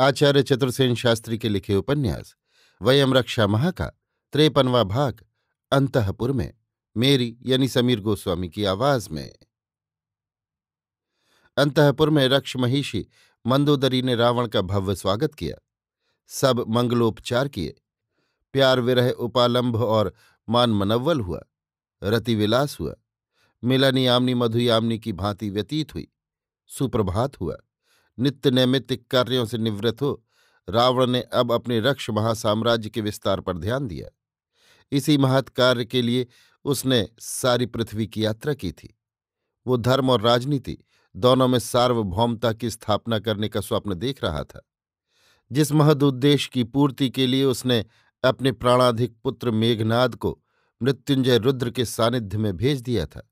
आचार्य चतुर्सेन शास्त्री के लिखे उपन्यास वयम रक्षा महा का त्रेपनवा भाग अंतपुर में मेरी यानी समीर गोस्वामी की आवाज में अंतपुर में रक्ष महिषी मंदोदरी ने रावण का भव्य स्वागत किया सब मंगलोपचार किए प्यार विरह उपालंभ और मान मनवल हुआ रतिविलास हुआ मिलनी आमनी मधुयामनी की भांति व्यतीत हुई सुप्रभात हुआ नित्य नैमित्तिक कार्यों से निवृत्त हो रावण ने अब अपने रक्ष महासाम्राज्य के विस्तार पर ध्यान दिया इसी महत् कार्य के लिए उसने सारी पृथ्वी की यात्रा की थी वो धर्म और राजनीति दोनों में सार्वभौमता की स्थापना करने का स्वप्न देख रहा था जिस उद्देश्य की पूर्ति के लिए उसने अपने प्राणाधिक पुत्र मेघनाद को मृत्युंजय रुद्र के सानिध्य में भेज दिया था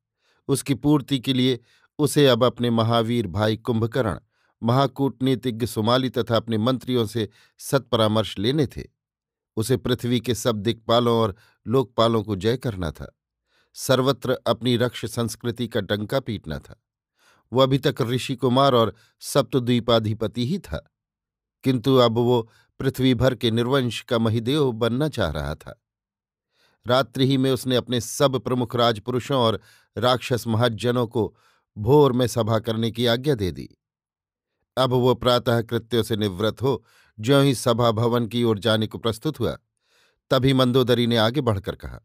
उसकी पूर्ति के लिए उसे अब अपने महावीर भाई कुंभकर्ण महाकूटनीतिज्ञ सुमाली तथा अपने मंत्रियों से सत्परामर्श लेने थे उसे पृथ्वी के सब दिक्पालों और लोकपालों को जय करना था सर्वत्र अपनी रक्ष संस्कृति का डंका पीटना था वह अभी तक ऋषि कुमार और सप्तद्वीपाधिपति ही था किंतु अब वो पृथ्वी भर के निर्वंश का महिदेव बनना चाह रहा था रात्रि ही में उसने अपने सब प्रमुख राजपुरुषों और राक्षस महाजनों को भोर में सभा करने की आज्ञा दे दी अब वो प्रातः कृत्यों से निवृत्त हो ज्यों ही सभा भवन की ओर जाने को प्रस्तुत हुआ तभी मंदोदरी ने आगे बढ़कर कहा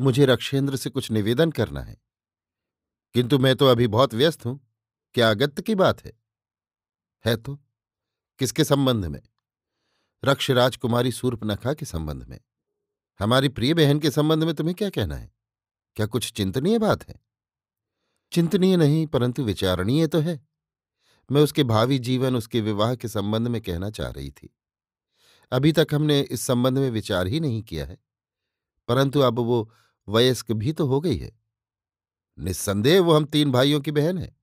मुझे रक्षेंद्र से कुछ निवेदन करना है किंतु मैं तो अभी बहुत व्यस्त हूं क्या अगत्य की बात है है तो किसके संबंध में रक्ष राजकुमारी सूर्पनखा के संबंध में हमारी प्रिय बहन के संबंध में तुम्हें क्या कहना है क्या कुछ चिंतनीय बात है चिंतनीय नहीं परंतु विचारणीय तो है मैं उसके भावी जीवन उसके विवाह के संबंध में कहना चाह रही थी अभी तक हमने इस संबंध में विचार ही नहीं किया है परंतु अब वो वयस्क भी तो हो गई है निस्संदेह वो हम तीन भाइयों की बहन है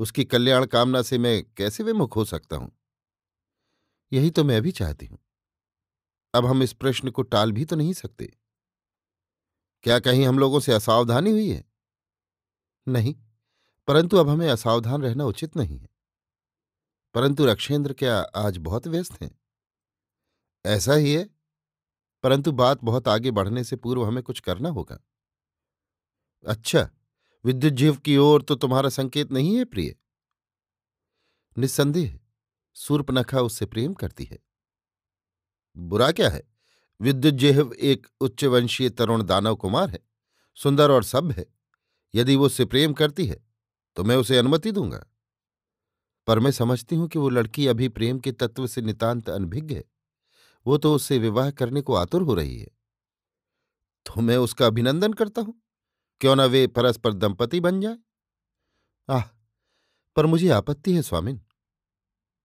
उसकी कल्याण कामना से मैं कैसे विमुख हो सकता हूं यही तो मैं भी चाहती हूं अब हम इस प्रश्न को टाल भी तो नहीं सकते क्या कहीं हम लोगों से असावधानी हुई है नहीं परंतु अब हमें असावधान रहना उचित नहीं है परंतु रक्षेंद्र क्या आज बहुत व्यस्त हैं ऐसा ही है परंतु बात बहुत आगे बढ़ने से पूर्व हमें कुछ करना होगा अच्छा विद्युत जीव की ओर तो तुम्हारा संकेत नहीं है प्रिय निस्संदेह सूर्पनखा उससे प्रेम करती है बुरा क्या है विद्युत जेहव एक उच्चवंशीय तरुण दानव कुमार है सुंदर और सभ्य है यदि वो उससे प्रेम करती है तो मैं उसे अनुमति दूंगा पर मैं समझती हूं कि वो लड़की अभी प्रेम के तत्व से नितांत अनभिज्ञ है वो तो उससे विवाह करने को आतुर हो रही है तो मैं उसका अभिनंदन करता हूं क्यों ना वे परस्पर दंपति बन जाए आह पर मुझे आपत्ति है स्वामिन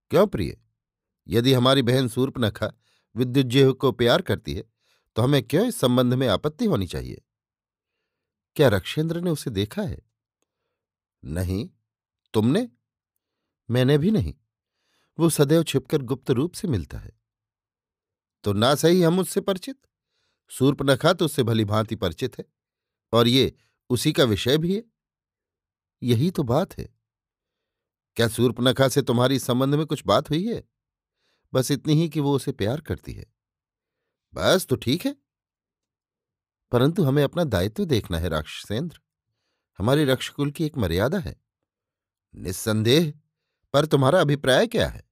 क्यों प्रिय यदि हमारी बहन सूर्पनखा विद्युजेह को प्यार करती है तो हमें क्यों इस संबंध में आपत्ति होनी चाहिए क्या रक्षेंद्र ने उसे देखा है नहीं तुमने मैंने भी नहीं वो सदैव छिपकर गुप्त रूप से मिलता है तो ना सही हम उससे परिचित सूर्पनखा तो उससे भली भांति परिचित है और ये उसी का विषय भी है यही तो बात है क्या सूर्पनखा से तुम्हारी संबंध में कुछ बात हुई है बस इतनी ही कि वो उसे प्यार करती है बस तो ठीक है परंतु हमें अपना दायित्व देखना है राक्षसेंद्र हमारे रक्षकुल की एक मर्यादा है निस्संदेह पर तुम्हारा अभिप्राय क्या है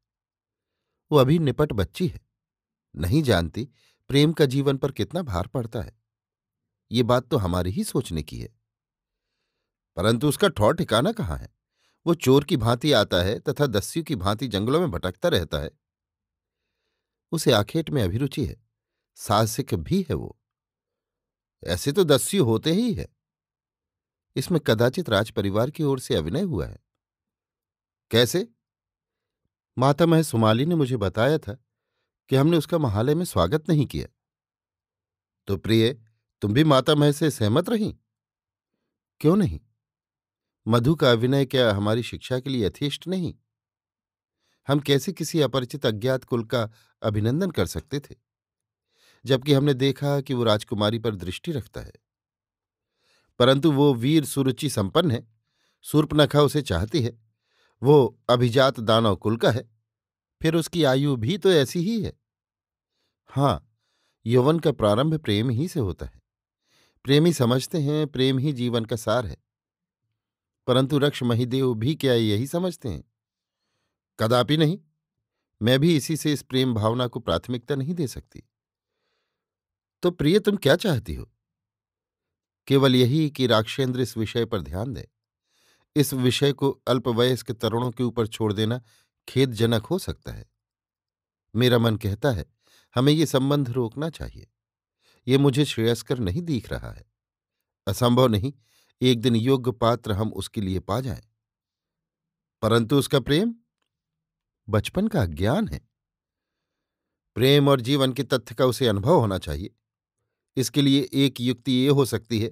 वो अभी निपट बच्ची है नहीं जानती प्रेम का जीवन पर कितना भार पड़ता है ये बात तो हमारी ही सोचने की है परंतु उसका ठौर ठिकाना कहाँ है वो चोर की भांति आता है तथा दस्यु की भांति जंगलों में भटकता रहता है उसे आखेट में अभिरुचि है साहसिक भी है वो ऐसे तो दस्यु होते ही है इसमें कदाचित राज परिवार की ओर से अभिनय हुआ है कैसे माता मह सुमाली ने मुझे बताया था कि हमने उसका महाले में स्वागत नहीं किया तो प्रिय तुम भी माता मह से सहमत रही क्यों नहीं मधु का अभिनय क्या हमारी शिक्षा के लिए यथेष्ट नहीं हम कैसे किसी अपरिचित अज्ञात कुल का अभिनंदन कर सकते थे जबकि हमने देखा कि वो राजकुमारी पर दृष्टि रखता है परंतु वो वीर सुरुचि संपन्न है सूर्पनखा उसे चाहती है वो अभिजात दानव कुल का है फिर उसकी आयु भी तो ऐसी ही है हाँ यौवन का प्रारंभ प्रेम ही से होता है प्रेमी समझते हैं प्रेम ही जीवन का सार है परंतु रक्ष महिदेव भी क्या यही समझते हैं कदापि नहीं मैं भी इसी से इस प्रेम भावना को प्राथमिकता नहीं दे सकती तो प्रिय तुम क्या चाहती हो केवल यही कि राक्षेंद्र इस विषय पर ध्यान दे इस विषय को अल्पवयस्क तरुणों के ऊपर छोड़ देना खेदजनक हो सकता है मेरा मन कहता है हमें ये संबंध रोकना चाहिए ये मुझे श्रेयस्कर नहीं दिख रहा है असंभव नहीं एक दिन योग्य पात्र हम उसके लिए पा जाए परंतु उसका प्रेम बचपन का ज्ञान है प्रेम और जीवन के तथ्य का उसे अनुभव होना चाहिए इसके लिए एक युक्ति ये हो सकती है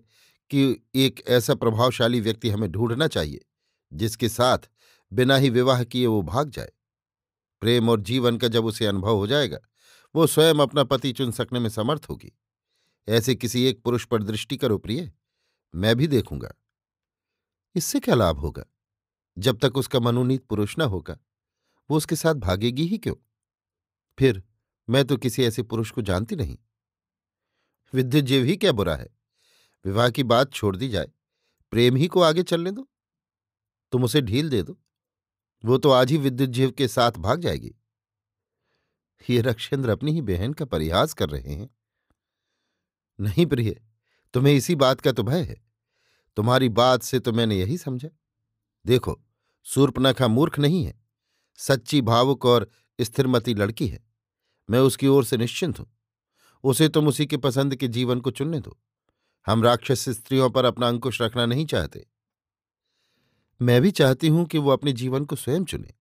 कि एक ऐसा प्रभावशाली व्यक्ति हमें ढूंढना चाहिए जिसके साथ बिना ही विवाह किए वो भाग जाए प्रेम और जीवन का जब उसे अनुभव हो जाएगा वो स्वयं अपना पति चुन सकने में समर्थ होगी ऐसे किसी एक पुरुष पर दृष्टि करो प्रिय मैं भी देखूंगा इससे क्या लाभ होगा जब तक उसका मनोनीत पुरुष न होगा वो उसके साथ भागेगी ही क्यों फिर मैं तो किसी ऐसे पुरुष को जानती नहीं विद्युत जीव ही क्या बुरा है विवाह की बात छोड़ दी जाए प्रेम ही को आगे चलने दो तुम उसे ढील दे दो वो तो आज ही विद्युत जीव के साथ भाग जाएगी ये रक्षेंद्र अपनी ही बहन का परिहास कर रहे हैं नहीं प्रिय तुम्हें इसी बात का तो भय है तुम्हारी बात से तो मैंने यही समझा देखो सूर्पनखा मूर्ख नहीं है सच्ची भावुक और स्थिरमती लड़की है मैं उसकी ओर से निश्चिंत हूं उसे तुम उसी के पसंद के जीवन को चुनने दो हम राक्षस स्त्रियों पर अपना अंकुश रखना नहीं चाहते मैं भी चाहती हूं कि वो अपने जीवन को स्वयं चुने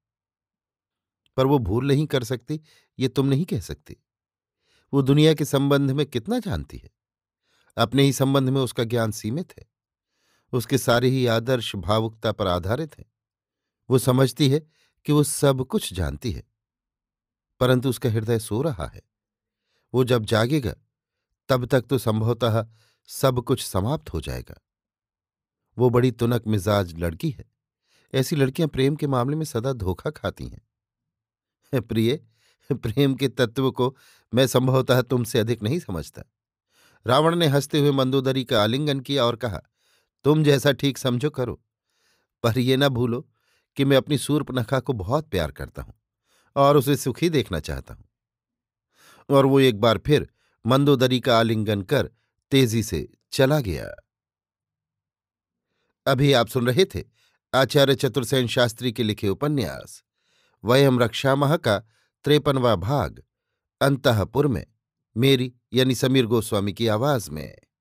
पर वो भूल नहीं कर सकती ये तुम नहीं कह सकती वो दुनिया के संबंध में कितना जानती है अपने ही संबंध में उसका ज्ञान सीमित है उसके सारे ही आदर्श भावुकता पर आधारित हैं वो समझती है कि वो सब कुछ जानती है परंतु उसका हृदय सो रहा है वो जब जागेगा तब तक तो संभवतः सब कुछ समाप्त हो जाएगा वो बड़ी तुनक मिजाज लड़की है ऐसी लड़कियां प्रेम के मामले में सदा धोखा खाती हैं प्रिय प्रेम के तत्व को मैं संभवतः तुमसे अधिक नहीं समझता रावण ने हंसते हुए मंदोदरी का आलिंगन किया और कहा तुम जैसा ठीक समझो करो पर यह ना भूलो कि मैं अपनी सूर्पनखा को बहुत प्यार करता हूं और उसे सुखी देखना चाहता हूं और वो एक बार फिर मंदोदरी का आलिंगन कर तेजी से चला गया अभी आप सुन रहे थे आचार्य चतुर्सेन शास्त्री के लिखे उपन्यास वयम मह का त्रेपनवा भाग अंतपुर में मेरी यानी समीर गोस्वामी की आवाज में